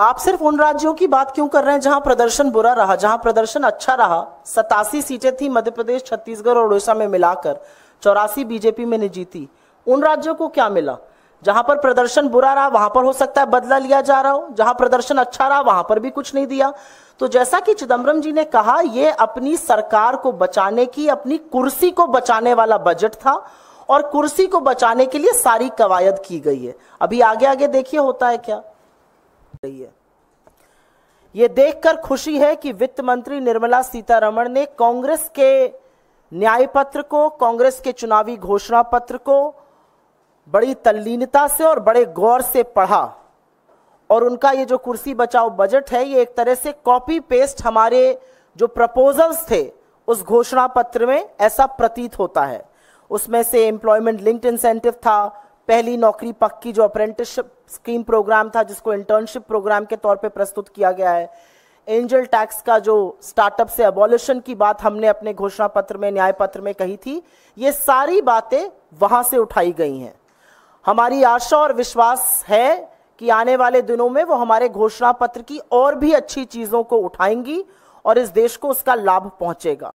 आप सिर्फ उन राज्यों की बात क्यों कर रहे हैं जहां प्रदर्शन बुरा रहा जहां प्रदर्शन अच्छा रहा सतासी सीटें थी मध्य प्रदेश छत्तीसगढ़ और उड़ीसा में मिलाकर चौरासी बीजेपी में ने जीती उन राज्यों को क्या मिला जहां पर प्रदर्शन बुरा रहा वहां पर हो सकता है बदला लिया जा रहा हो जहां प्रदर्शन अच्छा रहा वहां पर भी कुछ नहीं दिया तो जैसा कि चिदम्बरम जी ने कहा यह अपनी सरकार को बचाने की अपनी कुर्सी को बचाने वाला बजट था और कुर्सी को बचाने के लिए सारी कवायद की गई है अभी आगे आगे देखिए होता है क्या रही है ये देखकर खुशी है कि वित्त मंत्री निर्मला सीतारमण ने कांग्रेस के न्याय पत्र को कांग्रेस के चुनावी घोषणा पत्र को बड़ी तल्लीनता से और बड़े गौर से पढ़ा और उनका ये जो कुर्सी बचाओ बजट है ये एक तरह से कॉपी पेस्ट हमारे जो प्रपोजल्स थे उस घोषणा पत्र में ऐसा प्रतीत होता है उसमें से एम्प्लॉयमेंट लिंक्ड इंसेंटिव था पहली नौकरी पक्की जो अप्रेंटिसशिप स्कीम प्रोग्राम था जिसको इंटर्नशिप प्रोग्राम के तौर पे प्रस्तुत किया गया है एंजल टैक्स का जो स्टार्टअप से अबोलिशन की बात हमने अपने घोषणा पत्र में न्याय पत्र में कही थी ये सारी बातें वहां से उठाई गई हैं हमारी आशा और विश्वास है कि आने वाले दिनों में वो हमारे घोषणा पत्र की और भी अच्छी चीज़ों को उठाएंगी और इस देश को उसका लाभ पहुंचेगा